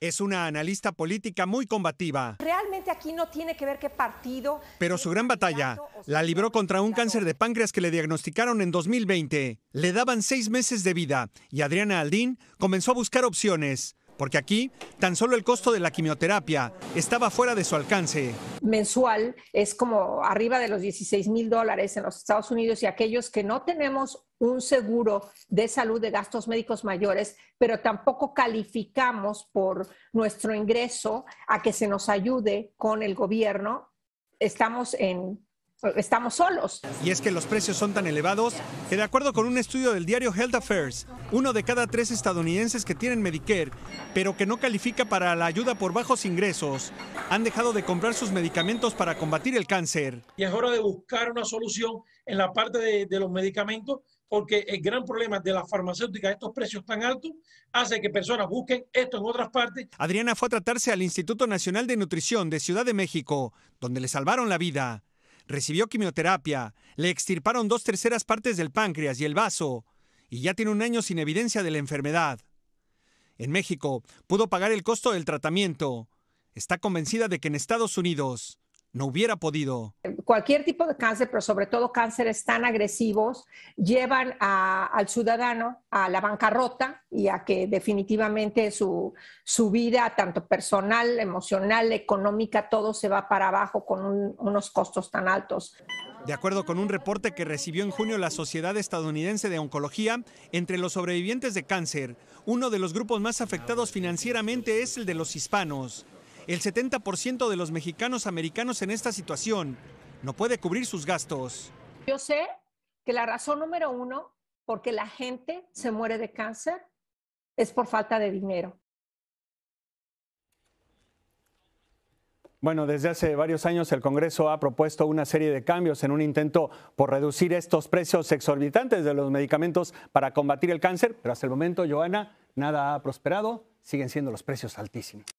Es una analista política muy combativa. Realmente aquí no tiene que ver qué partido. Pero su gran batalla la libró contra un cáncer de páncreas que le diagnosticaron en 2020. Le daban seis meses de vida y Adriana Aldín comenzó a buscar opciones porque aquí tan solo el costo de la quimioterapia estaba fuera de su alcance. Mensual es como arriba de los 16 mil dólares en los Estados Unidos y aquellos que no tenemos un seguro de salud de gastos médicos mayores, pero tampoco calificamos por nuestro ingreso a que se nos ayude con el gobierno. Estamos en estamos solos. Y es que los precios son tan elevados que de acuerdo con un estudio del diario Health Affairs, uno de cada tres estadounidenses que tienen Medicare, pero que no califica para la ayuda por bajos ingresos, han dejado de comprar sus medicamentos para combatir el cáncer. Y es hora de buscar una solución en la parte de, los medicamentos, porque el gran problema de la farmacéutica, estos precios tan altos, hace que personas busquen esto en otras partes. Adriana fue a tratarse al Instituto Nacional de Nutrición de Ciudad de México, donde le salvaron la vida recibió quimioterapia, le extirparon dos terceras partes del páncreas y el vaso, y ya tiene un año sin evidencia de la enfermedad. En México pudo pagar el costo del tratamiento. Está convencida de que en Estados Unidos no hubiera podido. Cualquier tipo de cáncer, pero sobre todo cánceres tan agresivos, llevan al ciudadano a la bancarrota y a que definitivamente su, vida, tanto personal, emocional, económica, todo se va para abajo con unos costos tan altos. De acuerdo con un reporte que recibió en junio la Sociedad Estadounidense de Oncología, entre los sobrevivientes de cáncer, uno de los grupos más afectados financieramente es el de los hispanos el 70% de los mexicanos americanos en esta situación no puede cubrir sus gastos. Yo sé que la razón número uno porque la gente se muere de cáncer es por falta de dinero. Bueno, desde hace varios años el Congreso ha propuesto una serie de cambios en un intento por reducir estos precios exorbitantes de los medicamentos para combatir el cáncer, pero hasta el momento, Joana, nada ha prosperado, siguen siendo los precios altísimos.